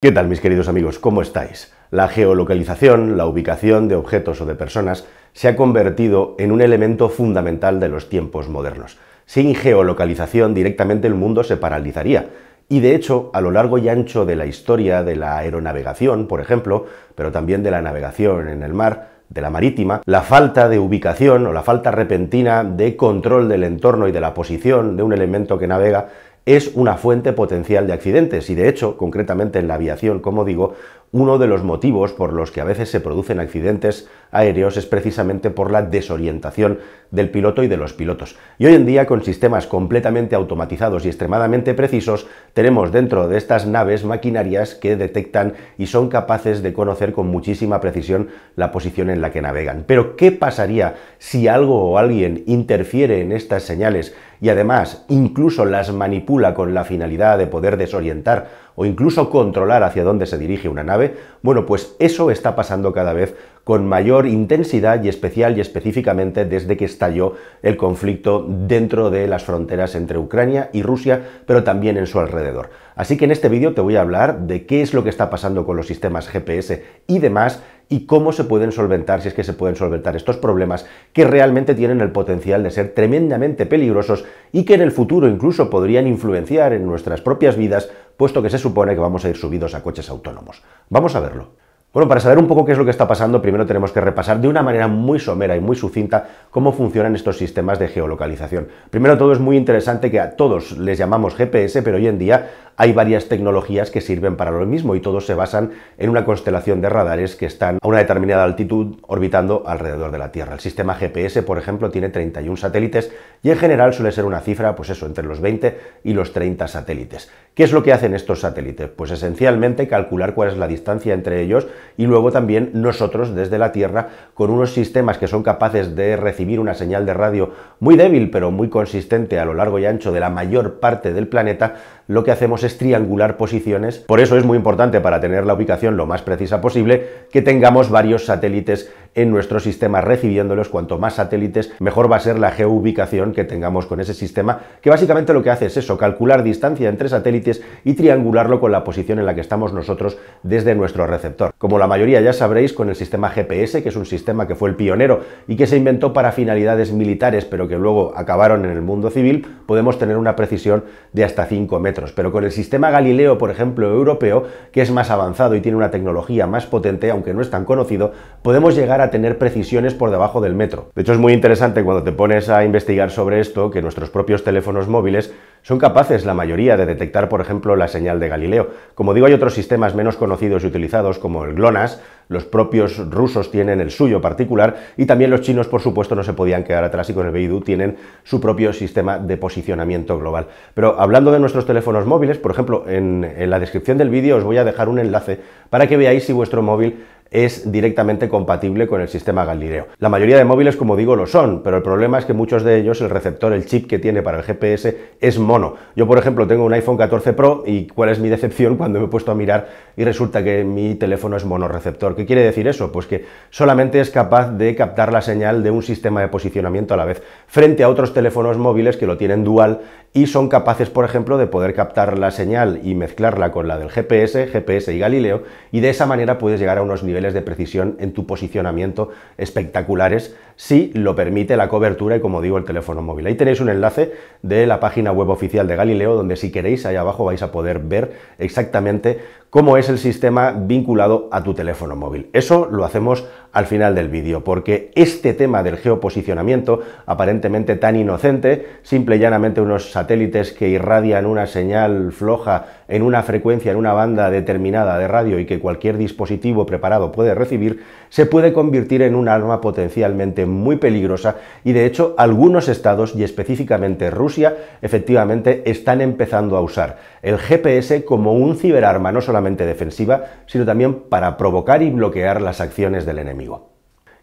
¿Qué tal mis queridos amigos? ¿Cómo estáis? La geolocalización, la ubicación de objetos o de personas se ha convertido en un elemento fundamental de los tiempos modernos. Sin geolocalización directamente el mundo se paralizaría. Y de hecho, a lo largo y ancho de la historia de la aeronavegación, por ejemplo, pero también de la navegación en el mar, de la marítima, la falta de ubicación o la falta repentina de control del entorno y de la posición de un elemento que navega es una fuente potencial de accidentes y de hecho, concretamente en la aviación, como digo, uno de los motivos por los que a veces se producen accidentes aéreos es precisamente por la desorientación del piloto y de los pilotos. Y hoy en día, con sistemas completamente automatizados y extremadamente precisos, tenemos dentro de estas naves maquinarias que detectan y son capaces de conocer con muchísima precisión la posición en la que navegan. Pero, ¿qué pasaría si algo o alguien interfiere en estas señales y además incluso las manipula con la finalidad de poder desorientar o incluso controlar hacia dónde se dirige una nave, bueno, pues eso está pasando cada vez con mayor intensidad y especial y específicamente desde que estalló el conflicto dentro de las fronteras entre Ucrania y Rusia, pero también en su alrededor. Así que en este vídeo te voy a hablar de qué es lo que está pasando con los sistemas GPS y demás y cómo se pueden solventar, si es que se pueden solventar estos problemas que realmente tienen el potencial de ser tremendamente peligrosos y que en el futuro incluso podrían influenciar en nuestras propias vidas, puesto que se supone que vamos a ir subidos a coches autónomos. Vamos a verlo. Bueno, para saber un poco qué es lo que está pasando, primero tenemos que repasar de una manera muy somera y muy sucinta cómo funcionan estos sistemas de geolocalización. Primero todo es muy interesante que a todos les llamamos GPS, pero hoy en día hay varias tecnologías que sirven para lo mismo y todos se basan en una constelación de radares que están a una determinada altitud orbitando alrededor de la Tierra. El sistema GPS, por ejemplo, tiene 31 satélites y en general suele ser una cifra, pues eso, entre los 20 y los 30 satélites. ¿Qué es lo que hacen estos satélites? Pues esencialmente calcular cuál es la distancia entre ellos y luego también nosotros desde la Tierra con unos sistemas que son capaces de recibir una señal de radio muy débil pero muy consistente a lo largo y ancho de la mayor parte del planeta, lo que hacemos es triangular posiciones. Por eso es muy importante para tener la ubicación lo más precisa posible que tengamos varios satélites en nuestro sistema recibiéndolos. Cuanto más satélites, mejor va a ser la geoubicación que tengamos con ese sistema, que básicamente lo que hace es eso, calcular distancia entre satélites y triangularlo con la posición en la que estamos nosotros desde nuestro receptor. Como la mayoría ya sabréis, con el sistema GPS, que es un sistema que fue el pionero y que se inventó para finalidades militares, pero que luego acabaron en el mundo civil, podemos tener una precisión de hasta 5 metros pero con el sistema Galileo, por ejemplo, europeo, que es más avanzado y tiene una tecnología más potente, aunque no es tan conocido, podemos llegar a tener precisiones por debajo del metro. De hecho, es muy interesante cuando te pones a investigar sobre esto, que nuestros propios teléfonos móviles son capaces la mayoría de detectar, por ejemplo, la señal de Galileo. Como digo, hay otros sistemas menos conocidos y utilizados, como el GLONASS, los propios rusos tienen el suyo particular, y también los chinos, por supuesto, no se podían quedar atrás y con el Beidou tienen su propio sistema de posicionamiento global. Pero hablando de nuestros teléfonos móviles, por ejemplo, en, en la descripción del vídeo os voy a dejar un enlace para que veáis si vuestro móvil es directamente compatible con el sistema Galileo. La mayoría de móviles, como digo, lo son, pero el problema es que muchos de ellos, el receptor, el chip que tiene para el GPS es mono. Yo, por ejemplo, tengo un iPhone 14 Pro y cuál es mi decepción cuando me he puesto a mirar y resulta que mi teléfono es monoreceptor. ¿Qué quiere decir eso? Pues que solamente es capaz de captar la señal de un sistema de posicionamiento a la vez, frente a otros teléfonos móviles que lo tienen dual y son capaces, por ejemplo, de poder captar la señal y mezclarla con la del GPS, GPS y Galileo, y de esa manera puedes llegar a unos niveles de precisión en tu posicionamiento espectaculares si lo permite la cobertura y como digo el teléfono móvil. Ahí tenéis un enlace de la página web oficial de Galileo donde si queréis ahí abajo vais a poder ver exactamente cómo es el sistema vinculado a tu teléfono móvil. Eso lo hacemos al final del vídeo, porque este tema del geoposicionamiento, aparentemente tan inocente, simple y llanamente unos satélites que irradian una señal floja en una frecuencia, en una banda determinada de radio y que cualquier dispositivo preparado puede recibir, se puede convertir en un arma potencialmente muy peligrosa y de hecho algunos estados y específicamente Rusia efectivamente están empezando a usar el GPS como un ciberarma no solamente defensiva, sino también para provocar y bloquear las acciones del enemigo.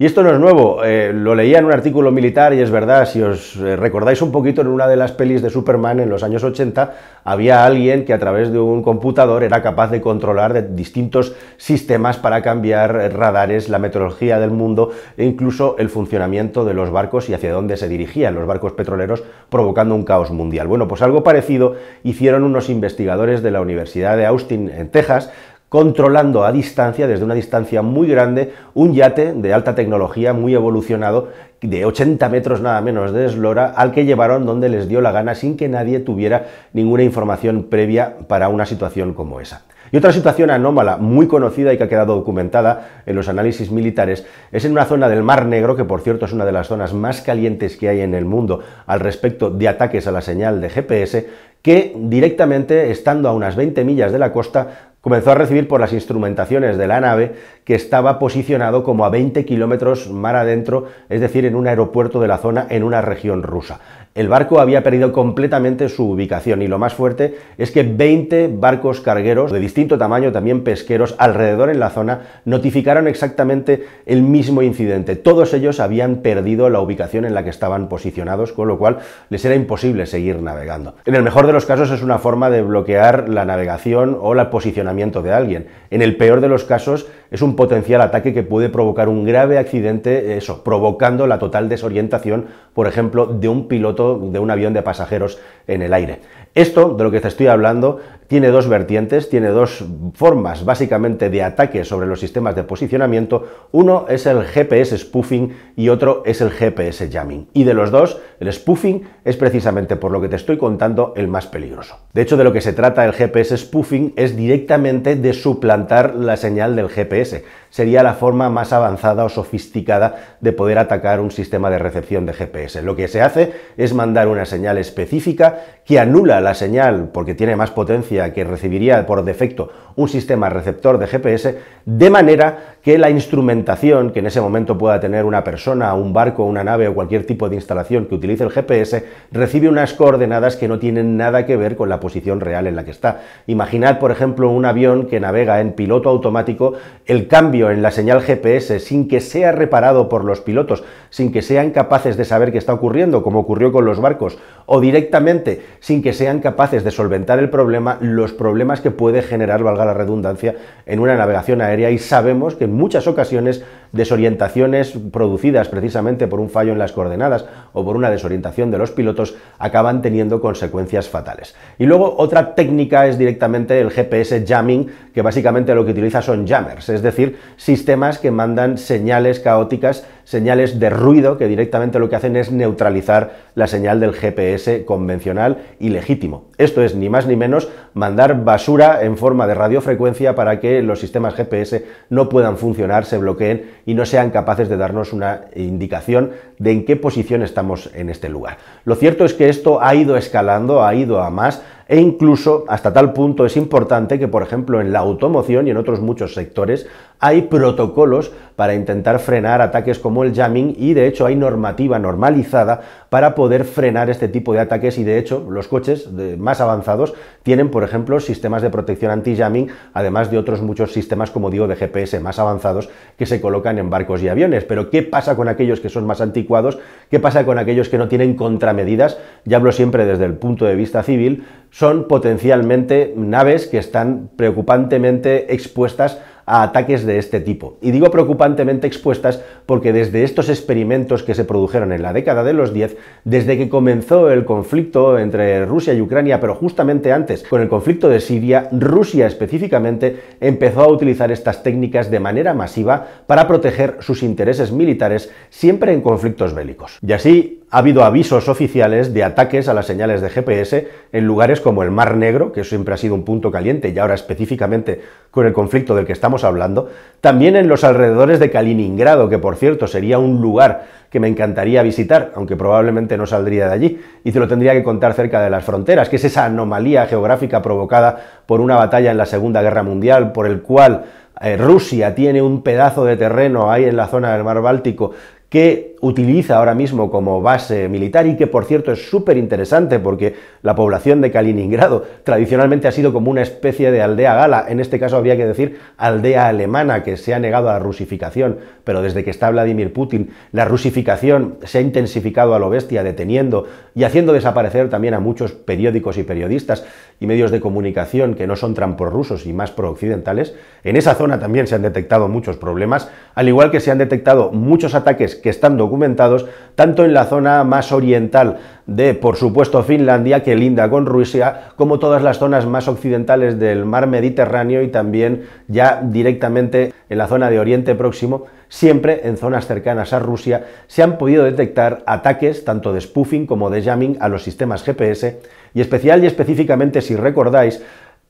Y esto no es nuevo, eh, lo leía en un artículo militar y es verdad, si os eh, recordáis un poquito, en una de las pelis de Superman en los años 80 había alguien que a través de un computador era capaz de controlar distintos sistemas para cambiar radares, la meteorología del mundo e incluso el funcionamiento de los barcos y hacia dónde se dirigían los barcos petroleros, provocando un caos mundial. Bueno, pues algo parecido hicieron unos investigadores de la Universidad de Austin en Texas, controlando a distancia, desde una distancia muy grande, un yate de alta tecnología muy evolucionado, de 80 metros nada menos de eslora, al que llevaron donde les dio la gana sin que nadie tuviera ninguna información previa para una situación como esa. Y otra situación anómala, muy conocida y que ha quedado documentada en los análisis militares, es en una zona del Mar Negro, que por cierto es una de las zonas más calientes que hay en el mundo al respecto de ataques a la señal de GPS, que directamente, estando a unas 20 millas de la costa, comenzó a recibir por las instrumentaciones de la nave que estaba posicionado como a 20 kilómetros mar adentro, es decir, en un aeropuerto de la zona en una región rusa. El barco había perdido completamente su ubicación y lo más fuerte es que 20 barcos cargueros de distinto tamaño, también pesqueros, alrededor en la zona, notificaron exactamente el mismo incidente. Todos ellos habían perdido la ubicación en la que estaban posicionados, con lo cual les era imposible seguir navegando. En el mejor de los casos es una forma de bloquear la navegación o el posicionamiento de alguien. En el peor de los casos es un potencial ataque que puede provocar un grave accidente, eso, provocando la total desorientación, por ejemplo, de un piloto de un avión de pasajeros en el aire. Esto de lo que te estoy hablando tiene dos vertientes, tiene dos formas básicamente de ataque sobre los sistemas de posicionamiento. Uno es el GPS spoofing y otro es el GPS jamming. Y de los dos, el spoofing es precisamente por lo que te estoy contando el más peligroso. De hecho, de lo que se trata el GPS spoofing es directamente de suplantar la señal del GPS. Sería la forma más avanzada o sofisticada de poder atacar un sistema de recepción de GPS. Lo que se hace es mandar una señal específica que anula la señal porque tiene más potencia que recibiría por defecto un sistema receptor de GPS, de manera que la instrumentación que en ese momento pueda tener una persona, un barco, una nave o cualquier tipo de instalación que utilice el GPS recibe unas coordenadas que no tienen nada que ver con la posición real en la que está. Imaginad, por ejemplo, un avión que navega en piloto automático, el cambio en la señal GPS sin que sea reparado por los pilotos, sin que sean capaces de saber qué está ocurriendo, como ocurrió con los barcos, o directamente sin que sean capaces de solventar el problema, los problemas que puede generar, valga la redundancia, en una navegación aérea y sabemos que muchas ocasiones desorientaciones producidas precisamente por un fallo en las coordenadas o por una desorientación de los pilotos acaban teniendo consecuencias fatales. Y luego otra técnica es directamente el GPS jamming, que básicamente lo que utiliza son jammers, es decir, sistemas que mandan señales caóticas, señales de ruido que directamente lo que hacen es neutralizar la señal del GPS convencional y legítimo. Esto es ni más ni menos mandar basura en forma de radiofrecuencia para que los sistemas GPS no puedan funcionar, se bloqueen y no sean capaces de darnos una indicación de en qué posición estamos en este lugar. Lo cierto es que esto ha ido escalando, ha ido a más, e incluso hasta tal punto es importante que, por ejemplo, en la automoción y en otros muchos sectores hay protocolos para intentar frenar ataques como el jamming y de hecho hay normativa normalizada para poder frenar este tipo de ataques y de hecho los coches más avanzados tienen, por ejemplo, sistemas de protección anti-jamming, además de otros muchos sistemas, como digo, de GPS más avanzados que se colocan en barcos y aviones. Pero ¿qué pasa con aquellos que son más anticuados? ¿Qué pasa con aquellos que no tienen contramedidas? Ya hablo siempre desde el punto de vista civil, son potencialmente naves que están preocupantemente expuestas a ataques de este tipo. Y digo preocupantemente expuestas porque desde estos experimentos que se produjeron en la década de los 10, desde que comenzó el conflicto entre Rusia y Ucrania, pero justamente antes, con el conflicto de Siria, Rusia específicamente empezó a utilizar estas técnicas de manera masiva para proteger sus intereses militares siempre en conflictos bélicos. Y así, ha habido avisos oficiales de ataques a las señales de GPS en lugares como el Mar Negro, que siempre ha sido un punto caliente y ahora específicamente con el conflicto del que estamos hablando, también en los alrededores de Kaliningrado, que por cierto sería un lugar que me encantaría visitar, aunque probablemente no saldría de allí, y te lo tendría que contar cerca de las fronteras, que es esa anomalía geográfica provocada por una batalla en la Segunda Guerra Mundial, por el cual eh, Rusia tiene un pedazo de terreno ahí en la zona del mar Báltico que utiliza ahora mismo como base militar y que por cierto es súper interesante porque la población de Kaliningrado tradicionalmente ha sido como una especie de aldea gala, en este caso había que decir aldea alemana que se ha negado a la rusificación, pero desde que está Vladimir Putin la rusificación se ha intensificado a lo bestia, deteniendo y haciendo desaparecer también a muchos periódicos y periodistas y medios de comunicación que no son tan prorrusos y más prooccidentales. En esa zona también se han detectado muchos problemas, al igual que se han detectado muchos ataques que estando documentados, tanto en la zona más oriental de, por supuesto, Finlandia, que linda con Rusia, como todas las zonas más occidentales del mar Mediterráneo y también ya directamente en la zona de Oriente Próximo, siempre en zonas cercanas a Rusia, se han podido detectar ataques tanto de spoofing como de jamming a los sistemas GPS, y especial y específicamente, si recordáis,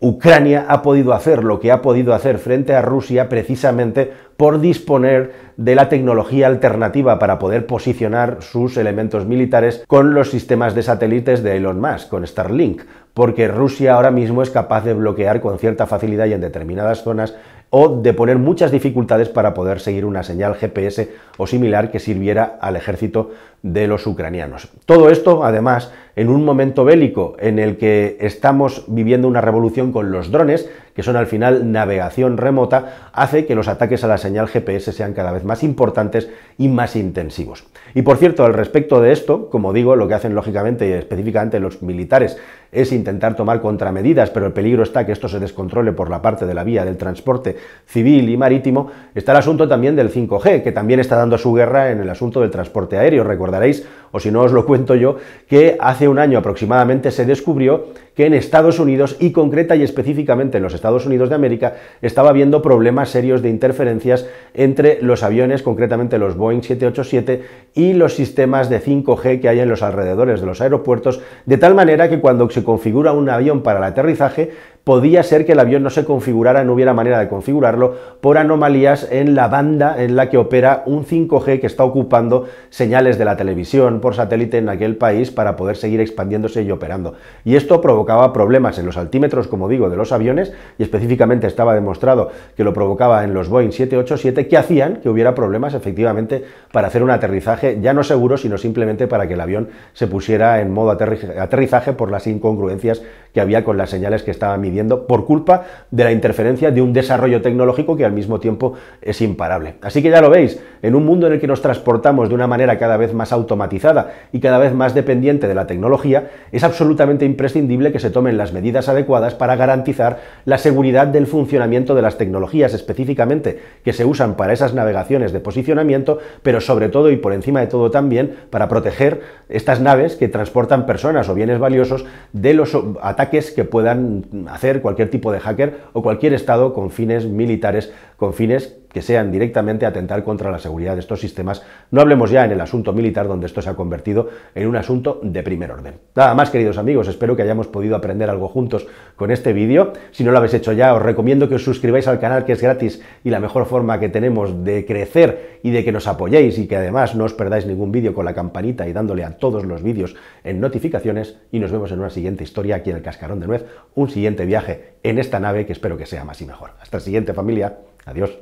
Ucrania ha podido hacer lo que ha podido hacer frente a Rusia precisamente por disponer de la tecnología alternativa para poder posicionar sus elementos militares con los sistemas de satélites de Elon Musk, con Starlink, porque Rusia ahora mismo es capaz de bloquear con cierta facilidad y en determinadas zonas o de poner muchas dificultades para poder seguir una señal GPS o similar que sirviera al ejército de los ucranianos. Todo esto, además, en un momento bélico en el que estamos viviendo una revolución con los drones, que son al final navegación remota, hace que los ataques a la señal GPS sean cada vez más importantes y más intensivos. Y por cierto, al respecto de esto, como digo, lo que hacen lógicamente y específicamente los militares es intentar tomar contramedidas, pero el peligro está que esto se descontrole por la parte de la vía del transporte civil y marítimo, está el asunto también del 5G, que también está dando su guerra en el asunto del transporte aéreo. Recordaréis o si no os lo cuento yo, que hace un año aproximadamente se descubrió en Estados Unidos y concreta y específicamente en los Estados Unidos de América estaba habiendo problemas serios de interferencias entre los aviones, concretamente los Boeing 787 y los sistemas de 5G que hay en los alrededores de los aeropuertos, de tal manera que cuando se configura un avión para el aterrizaje, podía ser que el avión no se configurara, no hubiera manera de configurarlo por anomalías en la banda en la que opera un 5G que está ocupando señales de la televisión por satélite en aquel país para poder seguir expandiéndose y operando. Y esto provoca provocaba problemas en los altímetros, como digo, de los aviones, y específicamente estaba demostrado que lo provocaba en los Boeing 787, que hacían que hubiera problemas efectivamente para hacer un aterrizaje ya no seguro, sino simplemente para que el avión se pusiera en modo aterrizaje por las incongruencias que había con las señales que estaba midiendo por culpa de la interferencia de un desarrollo tecnológico que al mismo tiempo es imparable. Así que ya lo veis, en un mundo en el que nos transportamos de una manera cada vez más automatizada y cada vez más dependiente de la tecnología, es absolutamente imprescindible que se tomen las medidas adecuadas para garantizar la seguridad del funcionamiento de las tecnologías específicamente que se usan para esas navegaciones de posicionamiento, pero sobre todo y por encima de todo también para proteger estas naves que transportan personas o bienes valiosos de los ataques ataques que puedan hacer cualquier tipo de hacker o cualquier estado con fines militares con fines que sean directamente atentar contra la seguridad de estos sistemas. No hablemos ya en el asunto militar, donde esto se ha convertido en un asunto de primer orden. Nada más, queridos amigos, espero que hayamos podido aprender algo juntos con este vídeo. Si no lo habéis hecho ya, os recomiendo que os suscribáis al canal, que es gratis y la mejor forma que tenemos de crecer y de que nos apoyéis y que además no os perdáis ningún vídeo con la campanita y dándole a todos los vídeos en notificaciones. Y nos vemos en una siguiente historia aquí en el Cascarón de Nuez, un siguiente viaje en esta nave que espero que sea más y mejor. Hasta el siguiente, familia. Adiós.